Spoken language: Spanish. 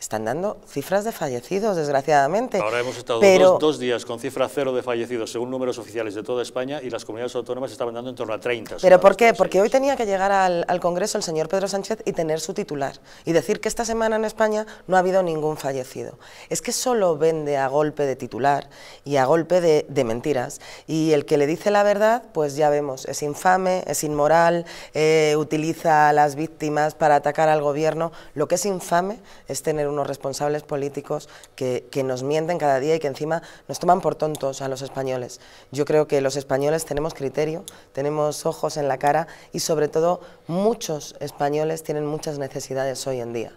están dando cifras de fallecidos, desgraciadamente. Ahora hemos estado dos, días con cifra cero de fallecidos, según números oficiales de toda España, y las comunidades autónomas estaban dando en torno a 30. ¿Pero por qué? Porque hoy tenía que llegar al, Congreso el señor Pedro Sánchez y tener su titular, y decir que esta semana en España no ha habido ningún fallecido. Es que solo vende a golpe de titular y a golpe de, mentiras, y el que le dice la verdad, pues ya vemos, es infame, es inmoral, eh, utiliza a las víctimas para atacar al gobierno. Lo que es infame es tener unos responsables políticos que, que, nos mienten cada día y que encima nos toman por tontos a los españoles. Yo creo que los españoles tenemos criterio, tenemos ojos en la cara y sobre todo muchos españoles tienen muchas necesidades hoy en día.